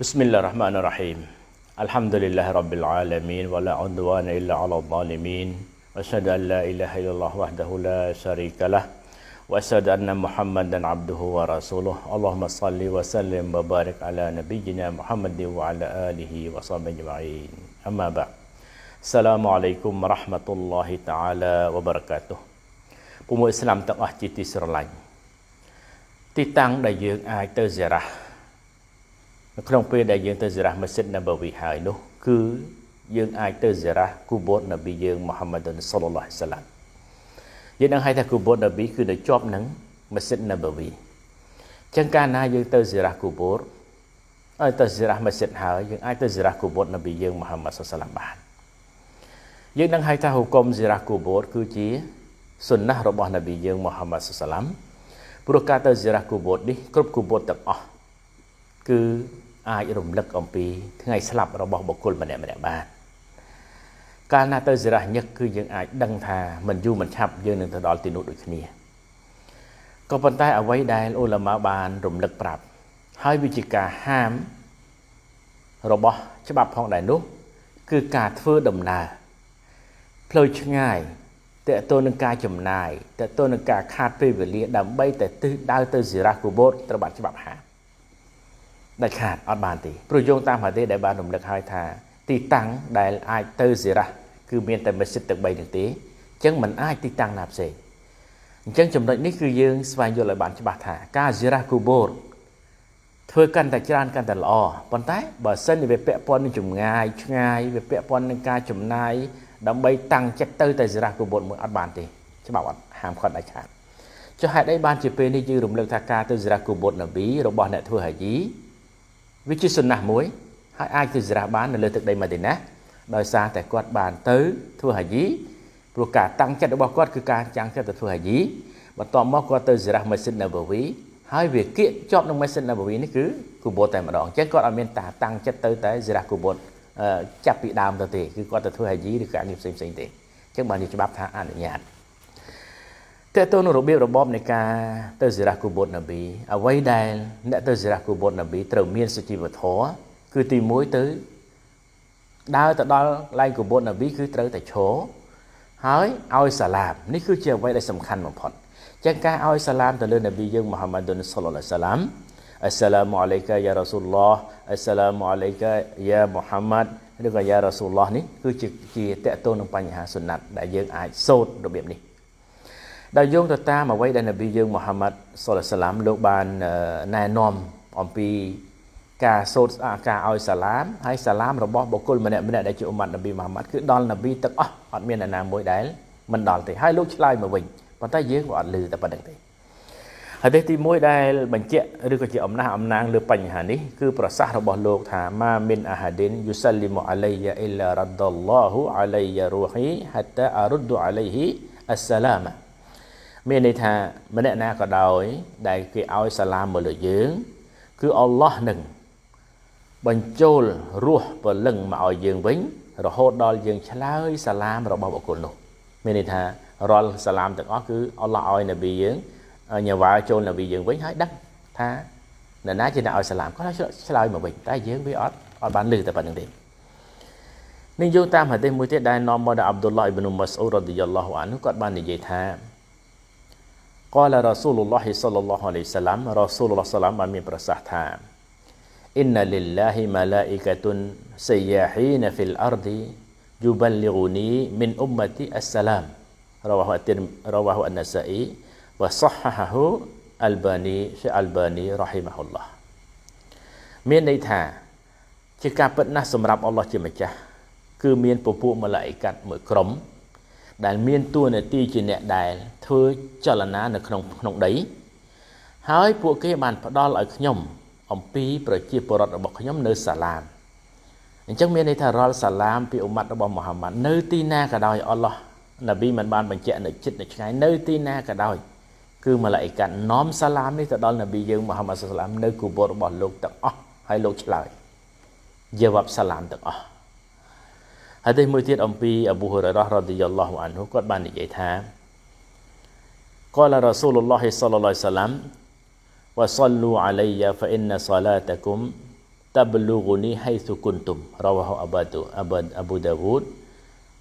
Bismillahirrahmanirrahim. Alhamdulillah Rabbil Alamin. Wa la undwana illa ala zalimin. Wa asyadu an la ilaha illallah wahdahu la syarika lah. Wa asyadu anna Muhammad dan abduhu wa rasuluh. Allahumma salli wa sallim wa barik ala nabijina Muhammadin wa ala alihi wa sahbihi jema'in. Amma ba' Assalamualaikum warahmatullahi ta'ala wabarakatuh. Pemuat Islam tak ah citi serlang. Titang dah yang ayat terzirah. នៅក្នុងពេលដែលយើងទៅសិរះមស្ជីតណាបាវីហើយនោះគឺយើងអាចទៅសិរះគូបតនប៊ីយើងមូហាម៉ាត់សុលឡាហ៍សាឡាមយើងនឹងហៅថាគូបតនប៊ីគឺទៅជាប់នឹងមស្ជីតណាបាវីអញ្ចឹងកាលណាយើងទៅសិរះគូបតឲ្យទៅសិរះមស្ជីតហើយយើងអាចទៅសិរះគូបតនប៊ីយើងមូហាម៉ាត់សុលឡាហ៍សាឡាមបានយើងនឹងហៅថាហុកុំសិរះគូបតគឺជាសុនណះរបស់នប៊ីយើងមូហាម៉ាត់សុលឡាហ៍សាឡាមព្រោះការទៅសិរះគូបតនេះគ្រប់គូបតទាំងអស់គឺអាចរំលឹកអំពី ថ្ងៃស្លាប់របស់បុគ្គលម្នាក់ម្នាក់បានកាលណាទៅសិរះញឹកគឺយើងអាច ដឹងថាមិនយូរមិនឆាប់យើងនឹងទៅដល់ទីនោះដូចគ្នាក៏ប៉ុន្តែអ្វីដែលអ៊ូឡាម៉ាបាន រំលឹកប្រាប់ ហើយវាជាការហាមរបស់ច្បាប់ផងដែរនោះ គឺការធ្វើដំណើរផ្លូវឆ្ងាយតើតើនឹងការចំណាយតើតើនឹងការខាតពេលវេលា ដើម្បីតែទិសដៅទៅសិរះគូបូតត្រូវបានច្បាប់ហាមដាច់ខាតអត់បានទេព្រោះយោងតាមហាឌីសដែលបានរំលឹកហើយថា ទីតាំងដែលអាចទៅសិរ៉ាគឺមានតែមស្ជីតទឹក3នេះទេអញ្ចឹងมันអាចទីតាំងណាផ្សេងអញ្ចឹងចំណុចនេះគឺយើងស្វែងយល់ឲ្យបានច្បាស់ថា ការសិរ៉ាគូបូរធ្វើកាន់តែច្រើនកាន់តែល្អប៉ុន្តែបើសិនវាពាក់ព័ន្ធនឹងចម្ងាយឆ្ងាយវាពាក់ព័ន្ធនឹងការចំណាយដើម្បី តាំងចិត្តទៅតែសិរះគបុតមួយអត់បានទេច្បាប់អត់ហាមឃាត់ដាច់ខាតចុះហេតុអីបានជាពេលនេះយើងរំលឹកថាការទៅសិរះគបុតនប៊ីរបស់អ្នកធ្វើហាជីវាជាសុណាស់មួយ ហើយអាចទៅសារះបាននៅលើទឹកដីម៉ាឌីណាដោយសារតែគាត់បានទៅធ្វើហាជីព្រោះការតាំងចិត្តរបស់គាត់គឺការចាំងចិត្តទៅធ្វើហាជីបន្ទាប់មកគាត់ទៅសារះមេសិនណាបាវី ហើយវាគៀកជាប់នឹងមេសិនណាបាវីនេះគឺគូបូតតែម្ដងអញ្ចឹងគាត់អត់មានតាតាំងចិត្តទៅតែសារះគូបូតចាប់ពីដើមទៅទេគឺគាត់ទៅធ្វើហាជីឬការងារផ្សេងៗទេអញ្ចឹងបានជាច្បាប់ថាអនុញ្ញាតតើតើនៅរបៀបរបបនៃការទៅសិរះគូបុតនប៊ីអ្វីដែលអ្នក ទៅសិរះគូបុតនប៊ីត្រូវមានសុជីវធម៌គឺទី1ទៅដើរទៅដល់ឡែងគូបុតនប៊ីគឺត្រូវតែឈរហើយឲ្យសាឡាមនេះគឺជាអ្វីដែលសំខាន់បំផុតចឹងការឲ្យសាឡាមទៅលើនប៊ីយើងមូហាម៉ាត់ឌុនសុលឡាសាឡាមអស្សឡាមអាឡៃកាយ៉ារ៉ាស៊ូលឡោះអស្សឡាមអាឡៃកាយ៉ាមូហាម៉ាត់ឬក៏យ៉ារ៉ាស៊ូលឡោះនេះគឺជាជាតកតូននឹងបញ្ហាសុណាត់ដែលយើងអាចសូត្ររបៀបនេះដោយយោងទៅតាមអ្វីដែលនប៊ីយើងមូហាម៉ាត់សុលឡាសឡាមលោកបានណែនាំអំពីការសូត្រការឲ្យសាឡាមហើយសាឡាមរបស់បុគ្គលម្នាក់ម្នាក់ដែលជាអ៊ុម៉ាត់នប៊ីមូហាម៉ាត់គឺដល់នប៊ីទឹកអស់អត់មានអ្នកណាមួយដែលមិនដល់ទេហើយលោកឆ្លើយមកវិញប៉ុន្តែយើងក៏អត់ឮតែប៉ុណ្្នឹងទេហើយទេសទី1ដែលបញ្ជាក់ឬក៏ជាអំណះអំណាងលើបញ្ហានេះគឺប្រសាសន៍របស់លោក ថាម៉ាមិនអាហាឌិនយូសាលីមអាឡៃយ៉ាអ៊ីឡារ៉ាដដលឡហ៊ូអាឡៃយ៉ារូហ៊ីហាតាអារុដឌូអាឡៃហ៊ីអស្សឡាម៉ាមានន័យថាម្នាក់ណាក៏ដោយដែលគេឲ្យសាឡាមមកលើយើង គឺអល់ឡោះនឹងបញ្ចូលរសពលឹងមកឲ្យយើងវិញរហូតដល់យើង ឆ្លើយសាឡាម របស់បុគ្គលនោះមានន័យថារាល់សាឡាមទាំងអស់គឺអល់ឡោះឲ្យនប៊ីយើងញវ៉ាចូលនប៊ីយើងវិញហើយដឹង ថាអ្នកណាជាអ្នកឲ្យសាឡាមគាត់ឆ្លើយមកវិញតែយើងវាអត់អត់បានលឺតែប៉ុណ្្នឹងទេនឹងយោងតាមហាឌីសមួយទៀតដែលនាំមកដល់អាប់ឌុលឡាអ៊ីប៊ីនមូស៊ូរ៉ាឌីយ៉ាឡោះអានគាត់បាននិយាយថាកលរ៉ាស៊ូលឡោះសលឡោះអាឡៃសាឡាមរ៉ាស៊ូលឡោះសាឡាមបានមានប្រសាសន៍ថាអ៊ីនណាលីឡាហ៊ីម៉ាឡាអ៊ីកាតុនសយ៉ាហ៊ីណាហ្វីលអារឌីយូបលីហ្គូនីមិនអ៊ុមម៉ាទីអាសាឡាមរ៉ាវ៉ាហ៊ូអតិររ៉ាវ៉ាហ៊ូអាណាសាអ៊ីវ៉ាសុហហហ៊ូអាល់បានីជាអាល់បានីរ៉ាហ៊ីម៉ាហ៊ុលឡោះមានន័យថាជាការពិតណាស់សម្រាប់អល់ឡោះជាម្ចាស់គឺមានពពួកម៉ាឡាអ៊ីកាត់មួយក្រុមដែលមានតួនាទីជាអ្នកដែលធ្វើចលនានៅក្នុងក្នុងដីហើយពួកគេបាន ផ្ដល់ឲ្យខ្ញុំ អំពីប្រជាពលរដ្ឋរបស់ខ្ញុំនៅសាឡាមអញ្ចឹងមានន័យថារាល់សាឡាមពីអ៊ុម៉ាត់របស់មូហាម៉ាត់នៅទីណាក៏ដោយអល់ឡោះណាប៊ីមិនបានបញ្ជាក់នៅចិត្តនៅឆ្ងាយនៅទីណាក៏ដោយ គឺម៉ាឡៃកាត់នាំសាឡាមនេះទៅដល់នប៊ីយើងមូហាម៉ាត់សាឡាមនៅគូបរបស់លោកទាំងអស់ហើយលោកឆ្លើយយាវ៉ាប់សាឡាមទាំងអស់ហាឌីសមួយទៀតអំពីអប៊ូហ៊ុរ៉ារ៉ារ៉ាឌីយ៉ាឡោះអានហ៊ូគាត់បាននិយាយថាកលរ៉ាស៊ូលឡោះសល្លឡោះសាឡាំវ៉ាសលលូអាឡៃយ៉ាហ្វាអ៊ីនណាសាឡាតគុំតាប់លូគូនីហៃស៊ូគុនទុំរ៉ាវ៉ាហូអបាទូអបាអប៊ូដាវូដ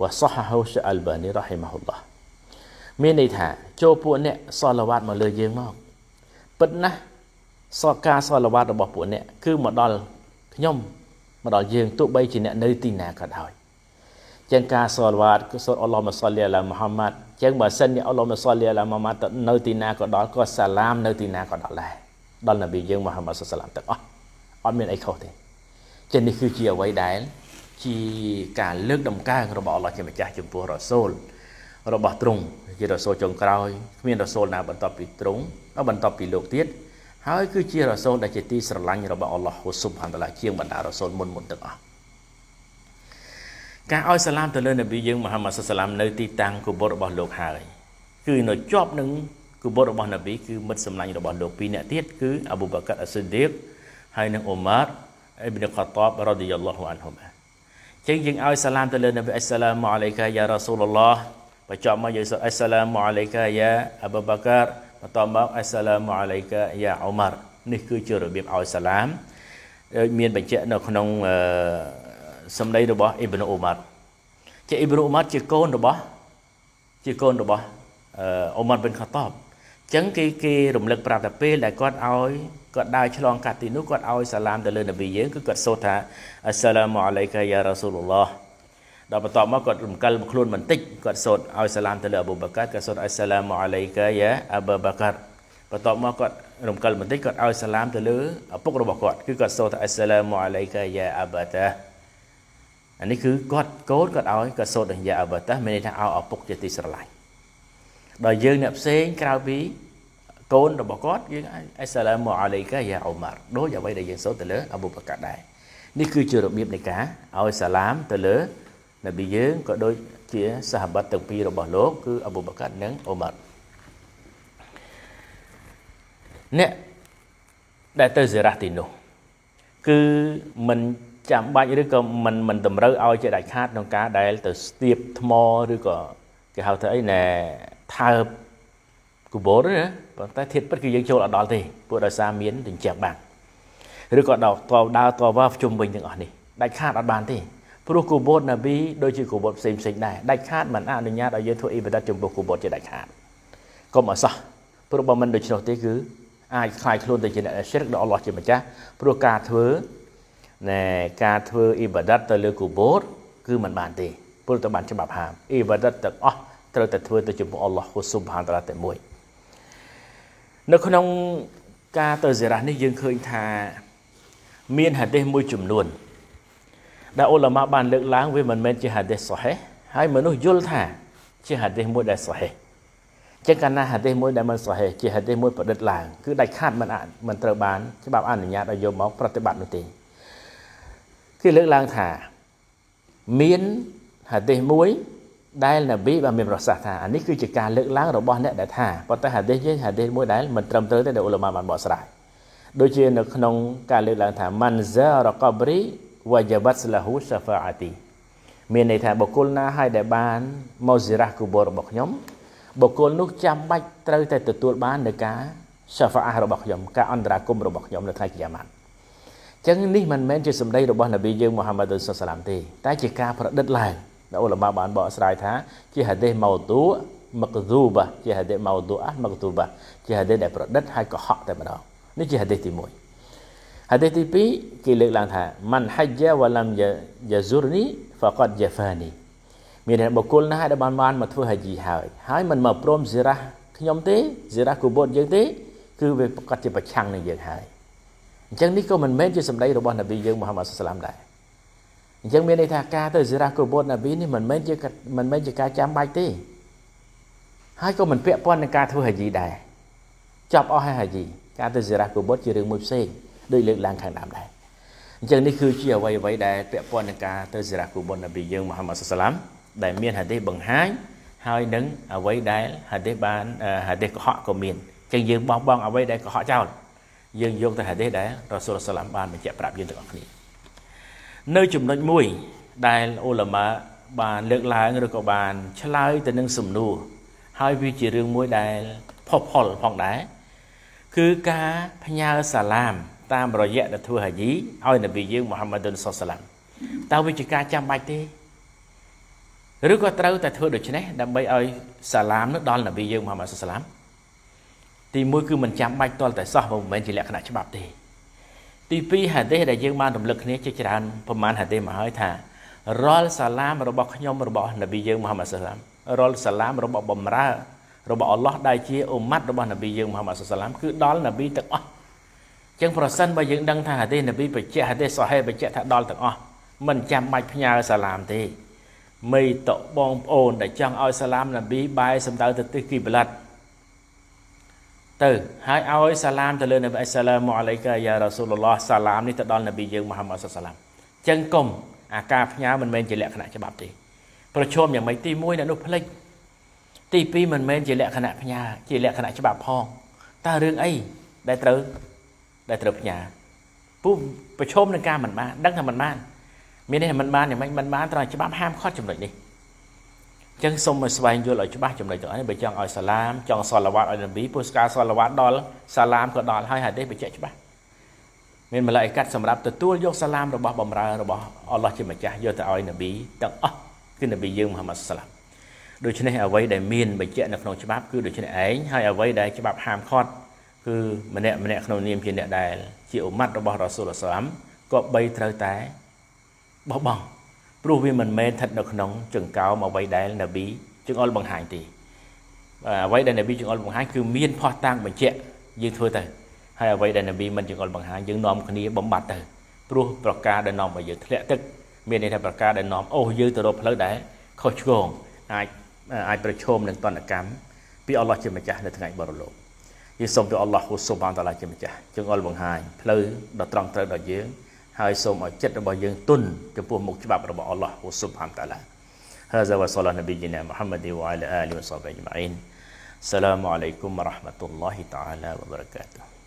វ៉ាសហហូឆាអលបានីរ៉ាហ៊ីម៉ាហ៊ុលឡោះមានន័យថាចូលពួកអ្នកសល្លាវ៉ាត់មកលើយើងមកពិតណាស់សការសល្លាវ៉ាត់របស់ពួកអ្នក គឺមកដល់ខ្ញុំមកដល់យើងទោះបីជាអ្នកនៅទីណាក៏ដោយចឹងការសលវ៉ាតគឺសូត្រអល់ឡោះមសលលីអាឡាមូហាម៉ាត់ចឹងបើសិនជាអល់ឡោះមសលលីអាឡាមូហាម៉ាត់នៅទីណាក៏ដល់ក៏សាឡាមនៅទីណាក៏ដល់ដែរដល់នប៊ីយើងមូហាម៉ាត់សុសឡាមទាំងអស់អត់មានអីខុសទេចឹងនេះគឺជាអ្វីដែលជាការលើកដំកើងរបស់អល់ឡោះជាម្ចាស់ចំពោះរ៉ាសូល របស់ទ្រង់ជារ៉ាសូលចុងក្រោយគ្មានរ៉ាសូលណាបន្ទាប់ពីទ្រង់បន្ទាប់ពីលោកទៀតហើយគឺជារ៉ាសូលដែលជាទីស្រឡាញ់របស់អល់ឡោះហ៊ូស៊ុបហានតាឡាជាងបណ្ដារ៉ាសូលមុនមុនទាំងអស់ការឲ្យសាឡាមទៅលើនប៊ីយើងមហាម៉ាត់សាឡាមនៅទីតាំងគូបុតរបស់លោកហើយគឺ នៅជាប់នឹងគូបុតរបស់នប៊ីគឺមិត្តសម្លាញ់របស់លោកពីរនាក់ទៀតគឺអប៊ូបាកាត់អសិនឌីបហើយនិងអ៊ូម៉ាត់អ៊ីប៊ីនកាតាបរ៉ាឌីយ៉ាឡោះអានហ៊ុមចឹងយើងឲ្យសាឡាមទៅលើនប៊ីអស្សឡាមអាឡៃកាយ៉ារ៉ាស៊ូលឡោះបញ្ចប់មកយើងសូមអស្សឡាមអាឡៃកាយ៉ាអប៊ូបាកាត់បន្តមកអស្សឡាមអាឡៃកាយ៉ាអ៊ូម៉ាត់នេះគឺជារបៀបឲ្យសាឡាមមានបញ្ជាក់នៅ ក្នុងអឺសម្ដីរបស់អ៊ីប្នូអ៊ូម៉ាត់ជាអ៊ីប្នូអ៊ូម៉ាត់ជាកូនរបស់ជាកូនរបស់អ៊ូម៉ាត់បិនខាតបចឹងគេគេរំលឹកប្រាប់តែពេលដែលគាត់ឲ្យគាត់ដើរឆ្លងកាត់ទីនោះគាត់ឲ្យសាឡាមទៅលើនប៊ីយើងគឺគាត់សូត្រថាអស្សឡាមអាឡៃកាយ៉ារ៉ាស៊ូលឡោះដល់បន្ទាប់មកគាត់រំកិលខ្លួនបន្តិចគាត់សូត្រឲ្យសាឡាមទៅលើអប៊ូបកាត់គាត់សូត្រអស្សឡាមអាឡៃកាយ៉ាអប៊ូបកាត់បន្ទាប់មកគាត់រំកិលបន្តិចគាត់ឲ្យសាឡាមទៅលើឪពុករបស់គាត់គឺគាត់សូត្រថាអស្សឡាមអាឡៃកាយ៉ាអបាតាអានេះគឺគាត់កូនគាត់ឲ្យគាត់សូត្ររយៈអបតេសមានន័យថាឲ្យឪពុកជាទីស្រឡាញ់ដល់យើង អ្នកផ្សេង ក្រៅពីកូនរបស់គាត់យើងអេសាឡាមអាឡៃកាយ៉ាអ៊ូម៉ារដូចអ្វីដែលយើងសូត្រទៅលើអប៊ូបកាដែរនេះគឺជារបៀបនៃការឲ្យសាឡាមទៅលើនប៊ីយើងក៏ដូច ជាសាហាបទាំងពីររបស់លោកគឺអប៊ូបកានិងអ៊ូម៉ារអ្នកដែលទៅសេរ៉ាទីនោះគឺមិនចាំបាច់ឬក៏មិនមិនតម្រូវឲ្យជាដាច់ខាតក្នុងការដែល ទៅស្ទាបថ្មឬក៏គេហៅថាអីណែថើបគូបូរណាប៉ុន្តែធាតពិតគឺយើងចូលអត់ដល់ទេព្រោះដោយសារមានទញ្ជាបាំងឬក៏ដល់តដើរតវ៉ាជុំវិញទាំងអស់នេះដាច់ខាតអត់បានទេព្រោះគូបូតណាប៊ីដូចជាគូបូតផ្សេងផ្សេងដែរដាច់ខាតមិនអនុញ្ញាតឲ្យយើងធ្វើអ៊ីបាដាតចំពោះគូបូតជាដាច់ខាតកុំអសោះព្រោះបើមិនដូច្នោះទេគឺអាចខ្លាយខ្លួនទៅជាអ្នកស្រិកដល់អល់ឡោះជាម្ចាស់ព្រោះការធ្វើណែការធ្វើអ៊ីបាដាតទៅលើគូបូតគឺមិនបានទេព្រោះទៅបានច្បាប់ហាមអ៊ីបាដាតទាំងអស់ត្រូវតែធ្វើទៅជាមួយអល់ឡោះហ៊ូស៊ុបហានតាឡាតែមួយនៅក្នុងការទៅសេរ៉ានេះយើងឃើញថាមានហាឌីសមួយចំនួនដែលអ៊ុលាម៉ាបានលើកឡើងវាមិនមែនជាហាឌីសសុហេះហើយមនុស្សយល់ថាជាហាឌីសមួយដែលសុហេះចឹងកាលណាហាឌីសមួយដែលមិនសុហេះជាហាឌីសមួយប្រឌិតឡើងគឺដាច់ខាតមិនមិនត្រូវបានច្បាប់អនុញ្ញាតឲ្យយកមកប្រតិបត្តិនោះទេគេលើកឡើងថាមានហាឌីសមួយដែលនប៊ីបានមានប្រសាសន៍ថាអានេះគឺជាការលើកឡើងរបស់អ្នកដែលថាប៉ុន្តែហាឌីសនេះហាឌីសមួយដែលមិនត្រឹមត្រូវទេដែលឧលមាបានបកស្រាយដូចជា នៅក្នុង ការលើកឡើងថាម៉ាន់សារកបរីវ៉ាយ៉ាបាត់ស្លាហ៊ូសាហ្វាអាទីមានន័យថាបុគ្គលណាហើយដែលបានមកសិរះគូបរបស់ខ្ញុំបុគ្គលនោះចាំបាច់ត្រូវតែទទួលបាននឹងការសាហ្វារបស់ខ្ញុំការអន្តរាគមរបស់ខ្ញុំនៅថ្ងៃកីយ៉ាម៉ាត់ចឹងនេះមិនមែនជាសម្ដីរបស់នប៊ីយើងមូហាម៉ាត់សុសឡាមទេ តែជាការប្រឌិតឡើងដែលឧលមាបានបកស្រាយថា ជាហាឌីសម៉ោទូមកឌូបាជាហាឌីសម៉ោទូអាមកឌូបាជាហាឌីសដែលប្រឌិតហើយកុហកតែម្ដងនេះជាហាឌីសទី1ហាឌីសទី2គេលើកឡើងថាម៉ាន់ហជ្ជាវឡាំយ៉ាស៊ូរនីហ្វាកាត់យ៉ាហ្វានី មានអ្នកបុគ្គលណាដែលបានបានមកធ្វើហាជីហើយ ហើយមិនមកព្រមសេរ៉ាខ្ញុំទេសេរ៉ាគូបតយើងទេ គឺវាប្រកាសជាប្រឆាំងនឹងយើងហើយអញ្ចឹងនេះក៏មិនមែនជាសម្ដីរបស់នប៊ីយើងមូហាម៉ាត់សាឡាមដែរអញ្ចឹងមានន័យថាការទៅសេរ៉ាកូបូតនប៊ីនេះមិនមែនជាមិនមែនជាការចាំបាច់ទេហើយក៏មិនពាក់ព័ន្ធនឹងការធ្វើហាជីដែរចប់អស់ហើយហាជីការទៅសេរ៉ាកូបូតជារឿងមួយផ្សេងដោយលើកឡើងខាងដើមដែរអញ្ចឹងនេះគឺជាអ្វីអ្វីដែលពាក់ព័ន្ធនឹងការទៅសេរ៉ាកូបូតនប៊ីយើងមូហាម៉ាត់សាឡាម ដែលមានហាឌីសបង្ហាញហើយនឹងអ្វីដែលហាឌីសបានហាឌីសកុហកក៏មានអញ្ចឹងយើងបោះបង់អ្វីដែលកុហកចោលយើងយកទៅហាឌីសដែលរ៉ាស៊ូលសាឡាមបានបញ្ជាក់ប្រាប់យើងទាំងអស់គ្នានៅចំណុចមួយដែលអូឡាម៉ាបានលើកឡើងឬក៏បាន ឆ្លើយទៅនឹងសំណួរហើយវាជារឿងមួយដែលផុសផុលផងដែរគឺការផ្ញើសាឡាម តាមរយៈដែលធ្វើហាជីឲ្យនប៊ីយើងមូហាម៉ាឌុនសុសឡាមតើវាជាការចាំបាច់ទេឬក៏ត្រូវតែធ្វើដូច្នេះដើម្បីឲ្យសាឡាមនោះដល់នប៊ីយើងមូហាម៉ាឌុនសុសឡាមទី1គឺមិនចាំបាច់ទាល់តែសោះមិនមែនជាលក្ខណៈច្បាប់ទេទី2ហាឌីសដែលយើងបានរំលឹកគ្នាជាច្រើន ប្រមាណហាឌីសមកហើយថារាល់សាឡាមរបស់ខ្ញុំរបស់នប៊ីយើងមូហាម៉ាត់សាឡាមរាល់សាឡាមរបស់បំរើរបស់អល់ឡោះដែលជាអ៊ុម៉ាត់របស់នប៊ីយើងមូហាម៉ាត់សាឡាមគឺដល់នប៊ីទាំងអស់ចឹងប្រសិនបើយើងដឹងថាហាឌីសនប៊ីបញ្ជាក់ហាឌីសសូហេបញ្ជាក់ថាដល់ទាំងអស់មិនចាំបាច់ផ្ញើសាឡាមទេមេតបងប្អូនដែលចង់ឲ្យសាឡាមនប៊ីបាយសម្ដៅទៅទិសគីប្លាត់ទៅហើយឲ្យសាឡាមទៅលើនប៊ីអសាឡាមអាឡៃកាយ៉ារ៉ាស៊ូលឡោះសាឡាមនេះទៅដល់នប៊ីយើងមហាម៉ាត់សាឡាមចឹងគុំអាការផ្ញើមិនមែនជាលក្ខណៈច្បាប់ទេប្រឈមយ៉ាងម៉េចទី1អ្នកនោះភ្លេចទី2មិនមែនជាលក្ខណៈផ្ញើជាលក្ខណៈច្បាប់ផងតើរឿងអីដែលត្រូវដែលត្រូវផ្ញើពូប្រឈមនឹងការមិនបានដឹងថាមិនបានមានន័យថាមិនបានយ៉ាងម៉េចមិនបានត្រូវច្បាប់ហាមឃាត់ចំណុចនេះអញ្ចឹងសូមឲ្យស្វែងយល់ឲ្យច្បាស់ចំណុចទាំងអស់នេះបើចង់ឲ្យសាឡាមចង់សល្វាតឲ្យនប៊ីពុស្ការសល្វាតដល់សាឡាមក៏ដល់ហើយហាឌីសបញ្ជាក់ច្បាស់មានមឡៃកាត់សម្រាប់ទទួលយកសាឡាម របស់បំរើរបស់អល់ឡោះជាម្ចាស់យកទៅឲ្យនប៊ីទាំងអស់គឺនប៊ីយើងមហាម៉ាត់សាឡាមដូច្នេះអ្វីដែលមានបញ្ជាក់នៅក្នុងច្បាប់គឺដូច្នេះឯងហើយអ្វីដែលច្បាប់ហាមឃាត់គឺម្នាក់ម្នាក់ក្នុងនាមជាអ្នកដែលជាឧម៉ាត់របស់រ៉ាស៊ូលអសាឡាមក៏បីត្រូវតែបោះបង់ព្រោះវាមិនមែនស្ថិតនៅក្នុងចង្កោមអ្វីដែលនប៊ីចង្អុលបង្ហាញទេអ្វីដែលនប៊ីចង្អុលបង្ហាញគឺមានផុសតាំងបញ្ជាក់យើងធ្វើទៅហើយអ្វីដែលនប៊ីមិនចង្អុលបង្ហាញយើងនាំគ្នាបំបត្តិទៅព្រោះប្រការដែលនាំឲ្យយើងធ្លាក់ទឹកមានន័យថាប្រការដែលនាំអូសយើងទៅរកផ្លូវដែលខុសឆ្គងអាចអាចប្រឈមនឹងតន្តកម្មពីអល់ឡោះជាម្ចាស់នៅថ្ងៃបរលោកយើងសូមទៅអល់ឡោះហ៊ូស៊ូបានតាឡាជាម្ចាស់ជើងអល់បង្ហាញផ្លូវដ៏ត្រង់ត្រូវដល់យើងហើយសូមឲ្យចិត្តរបស់យើងទន់ចំពោះមុខច្បាប់របស់ Allah Subhanahu Taala ហើយសូមសូឡានបីជាមហាម៉ាឌីវ៉ាលាអាលីវ៉ាសូបៃជាមៃនសាឡាមអាឡៃគុំរ៉ាហ្មាតុលឡាហ៊ីតាឡាវ៉ាបារកាតូ